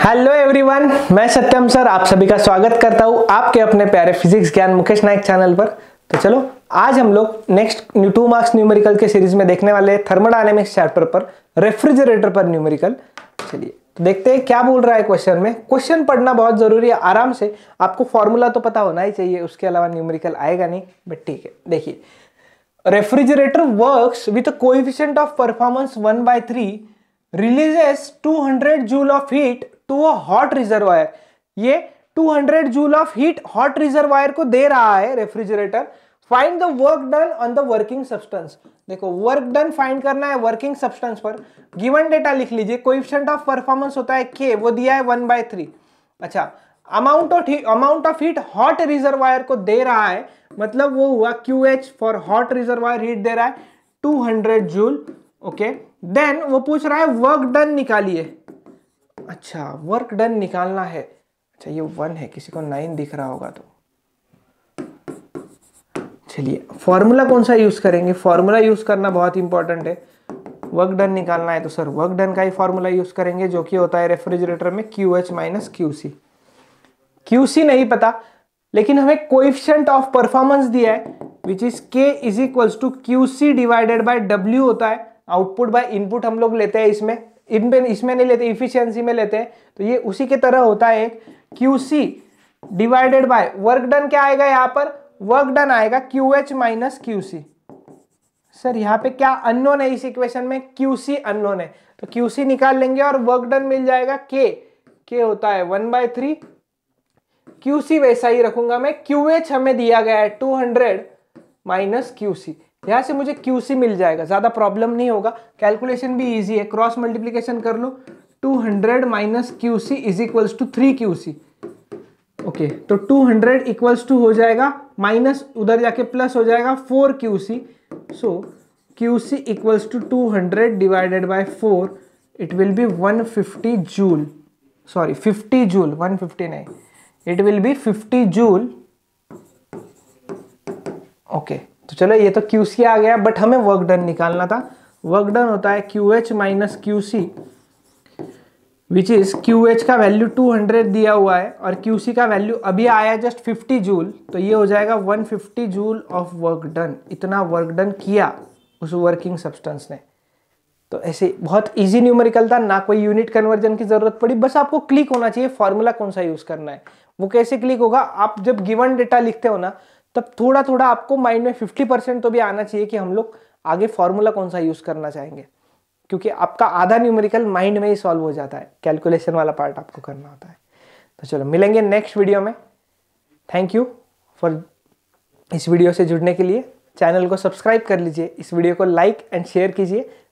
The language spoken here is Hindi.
हेलो एवरीवन मैं सत्यम सर आप सभी का स्वागत करता हूँ आपके अपने प्यारे फिजिक्स ज्ञान मुकेश नायक चैनल पर तो चलो आज हम लोग नेक्स्ट टू मार्क्स न्यूमेरिकल के सीरीज में देखने वाले थर्मोडायनेमिक्स चैप्टर पर रेफ्रिजरेटर पर न्यूमेरिकल चलिए तो देखते हैं क्या बोल रहा है क्वेश्चन में क्वेश्चन पढ़ना बहुत जरूरी है आराम से आपको फॉर्मूला तो पता होना ही चाहिए उसके अलावा न्यूमेरिकल आएगा नहीं बट ठीक है देखिए refrigerator work with coefficient of performance one by three releases 200 joule of heat तो वो हॉट रिजर्वायर ये 200 joule of heat hot reservoir को दे रहा है refrigerator find the work done on the working substance देखो वर्क डन फाइंड करना है वर्किंग सब्सटेंस पर गिवन डेटा लिख लीजिए कोइफिशिएंट ऑफ परफॉर्मेंस होता है के वो दिया है वन बाय थ्री अच्छा amount of amount of heat hot reservoir को दे रहा है मतलब वो हुआ Q H for hot reservoir heat दे रहा है 200 जूल ओके देन वो पूछ रहा है वर्क डन निकालिए अच्छा वर्क डन निकालना है अच्छा ये वन है किसी को नाइन दिख रहा होगा तो चलिए फॉर्मूला कौन सा यूज़ करेंगे फॉर्मूला यूज़ करना बहुत इंपॉर्टेंट है वर्क डन निकालना है तो सर वर्क डन का ही फॉर्मूला यूज़ करेंगे जो कि होता है रेफ्रिजरेटर में Q H minus Q C Q C नहीं पता लेकिन हमें कोइफिशेंट ऑफ परफॉर्मेंस दिया है which is K is equals to Q C divided by W होता है आउटपुट बाय इनपुट हम लोग लेते हैं इसमें इनमें इसमें नहीं लेते इफिशियंसी में लेते तो ये उसी की तरह होता है एक Q C divided by work done क्या आएगा यहाँ पर वर्क डन आएगा Q H minus Q C sir यहाँ पे क्या अननोन है इस इक्वेशन में क्यू सी अननोन है तो क्यू सी निकाल लेंगे और वर्क डन मिल जाएगा के के होता है one by three Q C वैसा ही रखूंगा मैं क्यू एच हमें दिया गया है two hundred minus Q C यहाँ से मुझे क्यू सी मिल जाएगा ज़्यादा प्रॉब्लम नहीं होगा कैलकुलेशन भी ईजी है क्रॉस मल्टीप्लीकेशन कर लो two hundred minus Q C is equals to three Q C okay तो टू हंड्रेड इक्वल्स टू हो जाएगा माइनस उधर जाके प्लस हो जाएगा four Q C so Q C equals to two hundred divided by four it will be one fifty joule sorry fifty joule one fifty नहीं it will be fifty joule okay तो चलो ये तो क्यू सी आ गया बट हमें वर्क डन निकालना था वर्क डन होता है Q H minus Q C which is Q H का वैल्यू 200 दिया हुआ है और क्यू सी का वैल्यू अभी आया जस्ट 50 जूल तो ये हो जाएगा 150 जूल ऑफ वर्क डन इतना वर्क डन किया उस वर्किंग सब्सटेंस ने तो ऐसे बहुत इजी न्यूमेरिकल था ना कोई यूनिट कन्वर्जन की ज़रूरत पड़ी बस आपको क्लिक होना चाहिए फॉर्मूला कौन सा यूज़ करना है वो कैसे क्लिक होगा आप जब गिवन डेटा लिखते हो ना तब थोड़ा थोड़ा आपको माइंड में फिफ्टी परसेंट तो भी आना चाहिए कि हम लोग आगे फॉर्मूला कौन सा यूज़ करना चाहेंगे क्योंकि आपका आधा न्यूमेरिकल माइंड में ही सॉल्व हो जाता है कैलकुलेशन वाला पार्ट आपको करना होता है तो चलो मिलेंगे नेक्स्ट वीडियो में थैंक यू फॉर इस वीडियो से जुड़ने के लिए चैनल को सब्सक्राइब कर लीजिए इस वीडियो को लाइक एंड शेयर कीजिए